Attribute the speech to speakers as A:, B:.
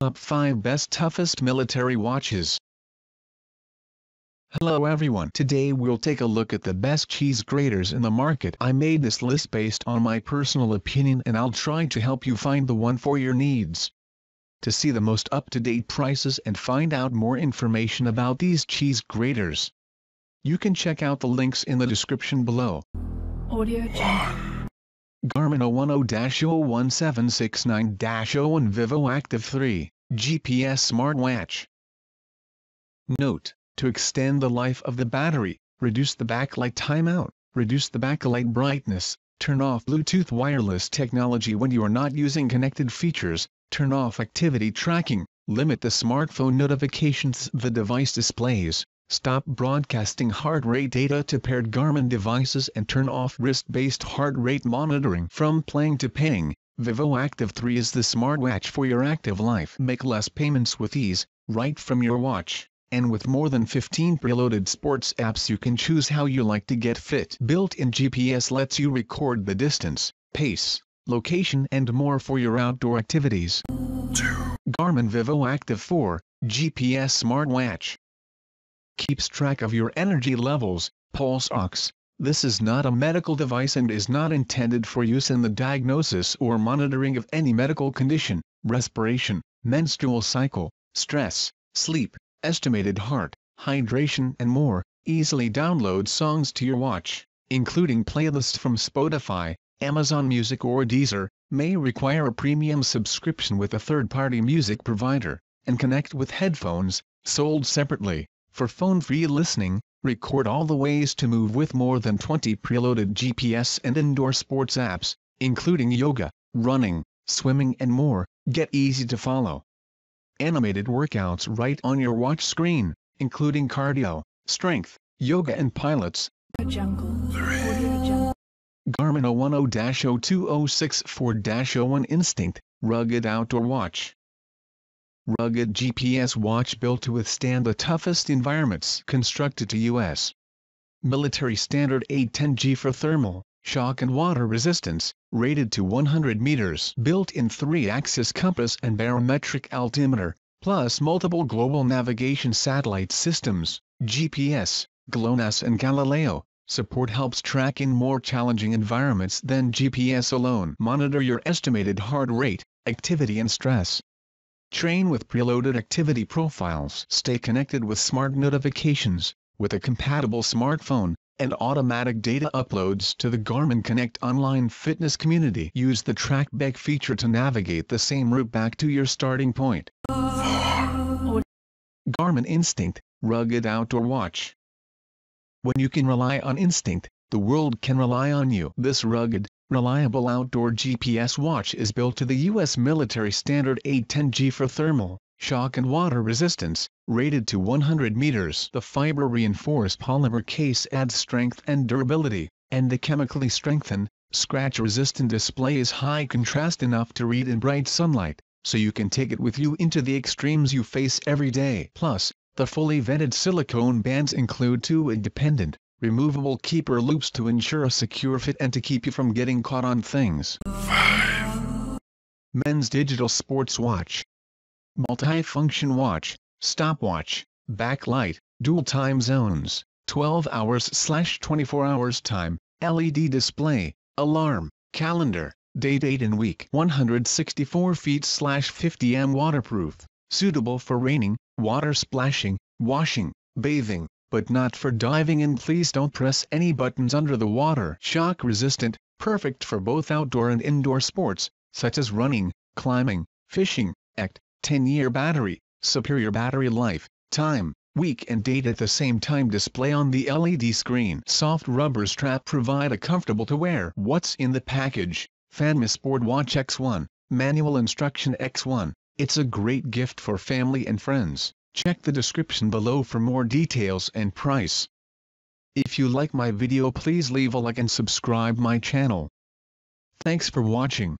A: Top 5 Best Toughest Military Watches Hello everyone today we'll take a look at the best cheese graters in the market. I made this list based on my personal opinion and I'll try to help you find the one for your needs. To see the most up-to-date prices and find out more information about these cheese graters, you can check out the links in the description below. Audio Garmin 010-01769-0 and Vivo Active 3, GPS smartwatch. Note, to extend the life of the battery, reduce the backlight timeout, reduce the backlight brightness, turn off Bluetooth wireless technology when you are not using connected features, turn off activity tracking, limit the smartphone notifications the device displays, Stop broadcasting heart rate data to paired Garmin devices and turn off wrist-based heart rate monitoring. From playing to paying, Vivo Active 3 is the smartwatch for your active life. Make less payments with ease, right from your watch. And with more than 15 preloaded sports apps you can choose how you like to get fit. Built-in GPS lets you record the distance, pace, location and more for your outdoor activities. Garmin Vivo Active 4, GPS smartwatch keeps track of your energy levels, pulse ox. This is not a medical device and is not intended for use in the diagnosis or monitoring of any medical condition, respiration, menstrual cycle, stress, sleep, estimated heart, hydration and more. Easily download songs to your watch, including playlists from Spotify, Amazon Music or Deezer, may require a premium subscription with a third-party music provider, and connect with headphones, sold separately. For phone-free listening, record all the ways to move with more than 20 preloaded GPS and indoor sports apps, including yoga, running, swimming and more, get easy to follow. Animated workouts right on your watch screen, including cardio, strength, yoga and pilates. Garmin 010-02064-01 Instinct, rugged outdoor watch rugged GPS watch built to withstand the toughest environments constructed to U.S. military standard 810G for thermal, shock and water resistance, rated to 100 meters. Built-in three-axis compass and barometric altimeter, plus multiple global navigation satellite systems, GPS, GLONASS and Galileo, support helps track in more challenging environments than GPS alone. Monitor your estimated heart rate, activity and stress train with preloaded activity profiles. Stay connected with smart notifications, with a compatible smartphone, and automatic data uploads to the Garmin Connect online fitness community. Use the track back feature to navigate the same route back to your starting point. Garmin Instinct, rugged outdoor watch. When you can rely on Instinct, the world can rely on you. This rugged, Reliable outdoor GPS watch is built to the U.S. military standard 810G for thermal, shock and water resistance, rated to 100 meters. The fiber-reinforced polymer case adds strength and durability, and the chemically strengthened, scratch-resistant display is high contrast enough to read in bright sunlight, so you can take it with you into the extremes you face every day. Plus, the fully vented silicone bands include two independent, removable keeper loops to ensure a secure fit and to keep you from getting caught on things. 5. Men's Digital Sports Watch Multi-function watch, stopwatch, backlight, dual time zones, 12 hours slash 24 hours time, LED display, alarm, calendar, date 8 and week 164 feet slash 50 m waterproof, suitable for raining, water splashing, washing, bathing, but not for diving and please don't press any buttons under the water. Shock resistant, perfect for both outdoor and indoor sports, such as running, climbing, fishing, act, 10-year battery, superior battery life, time, week and date at the same time display on the LED screen. Soft rubber strap provide a comfortable to wear. What's in the package? Fanma Sport Watch X1, Manual Instruction X1. It's a great gift for family and friends. Check the description below for more details and price. If you like my video please leave a like and subscribe my channel. Thanks for watching.